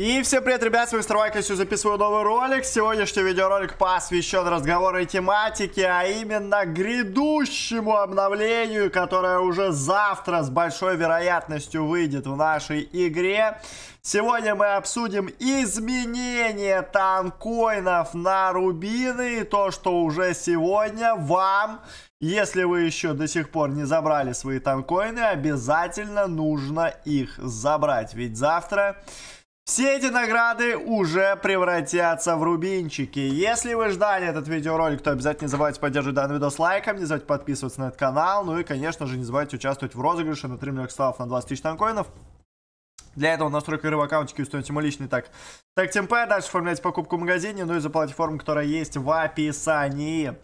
И всем привет, ребят, с вами Старвайклисю, записываю новый ролик. Сегодняшний видеоролик посвящен разговору и тематике, а именно грядущему обновлению, которое уже завтра с большой вероятностью выйдет в нашей игре. Сегодня мы обсудим изменение танкоинов на рубины и то, что уже сегодня вам если вы еще до сих пор не забрали свои танкоины, обязательно нужно их забрать. Ведь завтра все эти награды уже превратятся в рубинчики. Если вы ждали этот видеоролик, то обязательно не забывайте поддерживать данный видос лайком, не забывайте подписываться на этот канал, ну и, конечно же, не забывайте участвовать в розыгрыше на 3 миллиона славов на 20 тысяч танкоинов. Для этого настройка игры в аккаунтике установите мой личный так. Так, ТМП, дальше оформляйте покупку в магазине, ну и за платформу, которая есть в описании.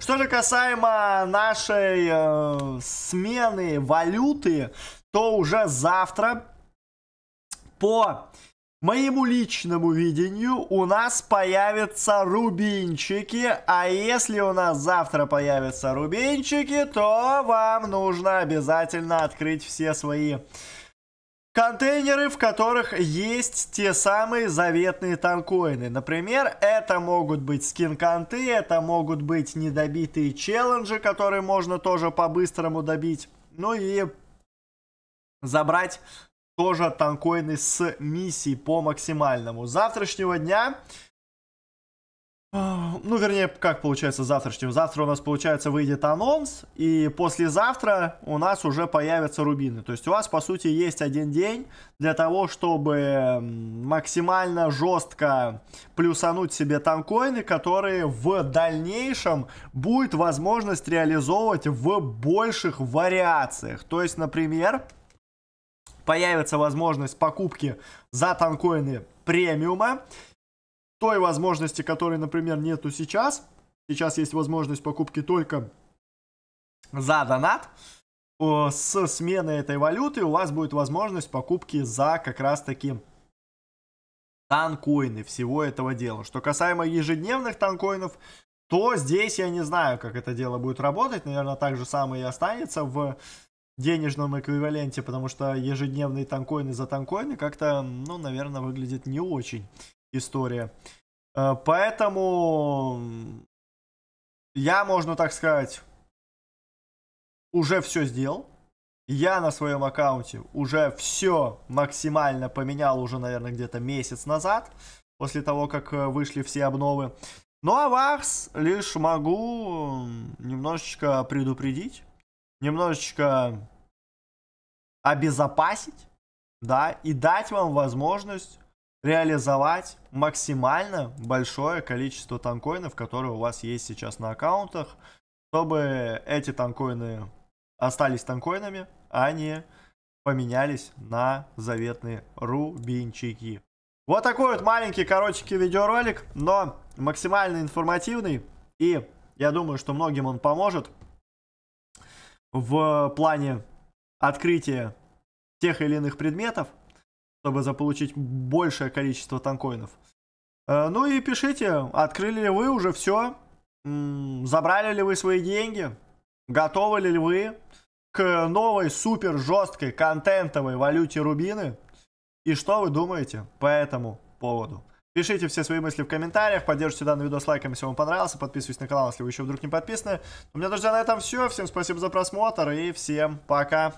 Что же касаемо нашей э, смены валюты, то уже завтра по моему личному видению, у нас появятся рубинчики. А если у нас завтра появятся рубинчики, то вам нужно обязательно открыть все свои контейнеры, в которых есть те самые заветные танкоины. Например, это могут быть скин-конты, это могут быть недобитые челленджи, которые можно тоже по-быстрому добить. Ну и забрать тоже танкоины с миссией по максимальному. Завтрашнего дня... Ну, вернее, как получается завтрашнего? Завтра у нас, получается, выйдет анонс, и послезавтра у нас уже появятся рубины. То есть у вас, по сути, есть один день для того, чтобы максимально жестко плюсануть себе танкоины, которые в дальнейшем будет возможность реализовывать в больших вариациях. То есть, например, появится возможность покупки за танкоины премиума, той возможности, которой, например, нету сейчас. Сейчас есть возможность покупки только за донат. С смены этой валюты у вас будет возможность покупки за как раз-таки танкоины всего этого дела. Что касаемо ежедневных танкоинов, то здесь я не знаю, как это дело будет работать. Наверное, так же самое и останется в денежном эквиваленте, потому что ежедневные танкоины за танкоины как-то, ну, наверное, выглядит не очень история. Э, поэтому я, можно так сказать, уже все сделал. Я на своем аккаунте уже все максимально поменял уже, наверное, где-то месяц назад, после того, как э, вышли все обновы. Ну а вас лишь могу немножечко предупредить немножечко обезопасить, да, и дать вам возможность реализовать максимально большое количество танкоинов, которые у вас есть сейчас на аккаунтах, чтобы эти танкоины остались танкоинами, а не поменялись на заветные рубинчики. Вот такой вот маленький, коротенький видеоролик, но максимально информативный. И я думаю, что многим он поможет в плане открытия тех или иных предметов, чтобы заполучить большее количество танкоинов. Э, ну и пишите, открыли ли вы уже все, забрали ли вы свои деньги, готовы ли вы к новой супер жесткой контентовой валюте рубины и что вы думаете по этому поводу. Пишите все свои мысли в комментариях, поддержите данный видос лайком, если вам понравился, подписывайтесь на канал, если вы еще вдруг не подписаны. У меня, друзья, на этом все, всем спасибо за просмотр и всем пока!